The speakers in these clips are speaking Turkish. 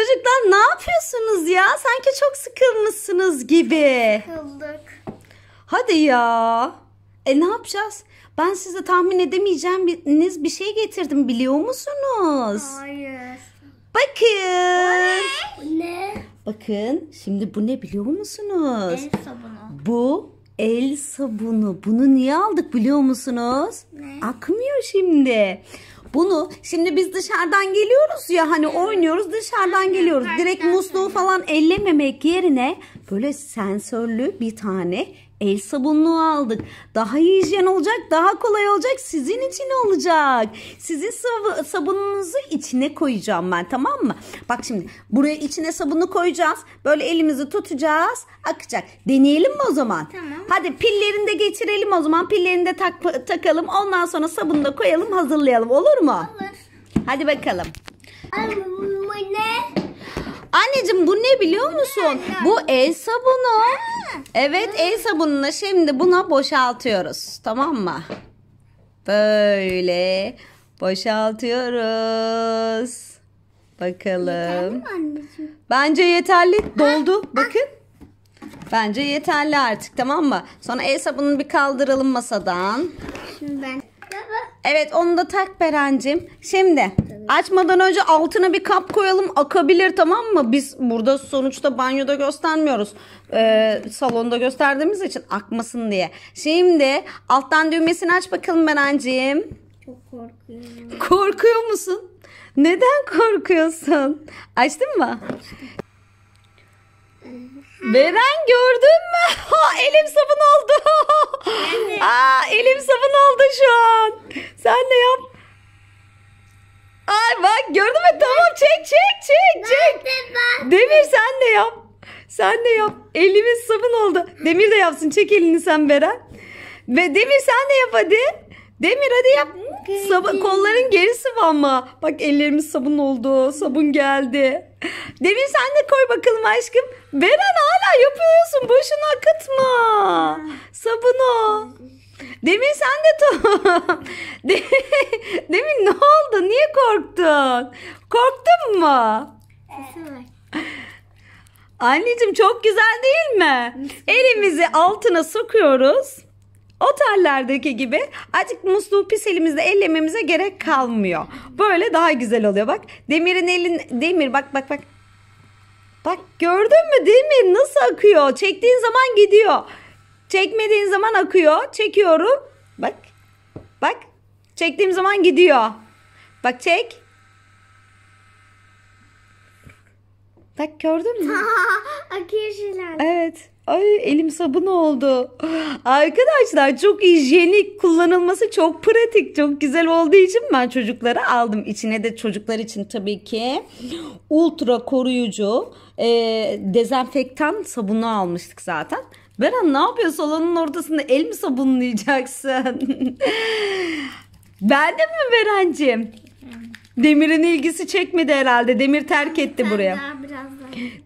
Çocuklar ne yapıyorsunuz ya? Sanki çok sıkılmışsınız gibi. Sıkıldık. Hadi ya. E ne yapacağız? Ben size tahmin edemeyeceğiniz bir şey getirdim biliyor musunuz? Hayır. Bakın. Bu ne? Bakın şimdi bu ne biliyor musunuz? El sabunu. Bu el sabunu. Bunu niye aldık biliyor musunuz? Ne? Akmıyor şimdi. Bunu şimdi biz dışarıdan geliyoruz ya hani oynuyoruz dışarıdan geliyoruz. Direkt musluğu falan ellememek yerine böyle sensörlü bir tane El sabunluğu aldık. Daha hijyen olacak, daha kolay olacak. Sizin için olacak. Sizin sabununuzu içine koyacağım ben tamam mı? Bak şimdi buraya içine sabunu koyacağız. Böyle elimizi tutacağız. Akacak. Deneyelim mi o zaman? Tamam. Hadi pillerini de geçirelim o zaman. Pillerini de tak takalım. Ondan sonra sabunu da koyalım hazırlayalım. Olur mu? Olur. Hadi bakalım. Olur. Anneciğim bu ne biliyor musun? Bu el sabunu. Evet el sabununu şimdi buna boşaltıyoruz. Tamam mı? Böyle boşaltıyoruz. Bakalım. Bence yeterli. Doldu. Bakın. Bence yeterli artık tamam mı? Sonra el sabununu bir kaldıralım masadan. Şimdi ben. Evet onu da tak Berencim. Şimdi Açmadan önce altına bir kap koyalım akabilir tamam mı? Biz burada sonuçta banyoda göstermiyoruz. Ee, salonda gösterdiğimiz için akmasın diye. Şimdi alttan düğmesini aç bakalım Berenciğim. Çok korkuyorum. Korkuyor musun? Neden korkuyorsun? Açtın mı? Beren gördün mü? Ha, elim sabun oldu. Aa, elim sabun oldu şu an. Sen gördün mü? Tamam çek çek çek çek. Demir sen de yap. Sen de yap. Elimiz sabun oldu. Demir de yapsın. Çek elini sen Beren. Ve Demir sen de yap hadi. Demir hadi yap. Sabun, kolların geri sıvanma. Bak ellerimiz sabun oldu. Sabun geldi. Demir sen de koy bakalım aşkım. Beren hala yapıyorsun. Boşuna akıtma. sabunu. Demir sen de to. Demir korktun? Korktun mu? Anneciğim çok güzel değil mi? Elimizi altına sokuyoruz. Otellerdeki gibi acık musluğu pis elimizde ellememize gerek kalmıyor. Böyle daha güzel oluyor bak. Demir'in elin Demir bak bak bak. Bak gördün mü Demir nasıl akıyor? Çektiğin zaman gidiyor. Çekmediğin zaman akıyor. Çekiyorum. Bak. Bak. Çektiğim zaman gidiyor. Bak çek. Bak gördün mü? Akıyor şelale. Evet. Ay elim sabun oldu. Arkadaşlar çok hijyenik kullanılması çok pratik çok güzel olduğu için ben çocuklara aldım. İçine de çocuklar için tabii ki ultra koruyucu e, dezenfektan sabunu almıştık zaten. Beren ne yapıyorsun salonun ortasında el mi sabunlayacaksın? ben de mi Berencim? Demir'in ilgisi çekmedi herhalde. Demir terk etti Sen buraya.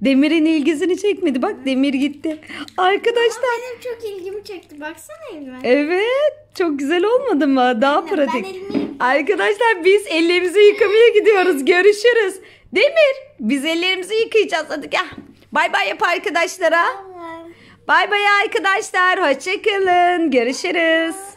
Demir'in ilgisini çekmedi. Bak Demir gitti. Arkadaşlar. Ama benim çok ilgimi çekti. Baksana elime. Evet. Çok güzel olmadı mı? Daha Aynen, pratik. Elimi... Arkadaşlar biz ellerimizi yıkamaya gidiyoruz. Görüşürüz. Demir biz ellerimizi yıkayacağız. Hadi gel. Bay bay yap arkadaşlara. Bay bay arkadaşlar. Hoşçakalın. Görüşürüz.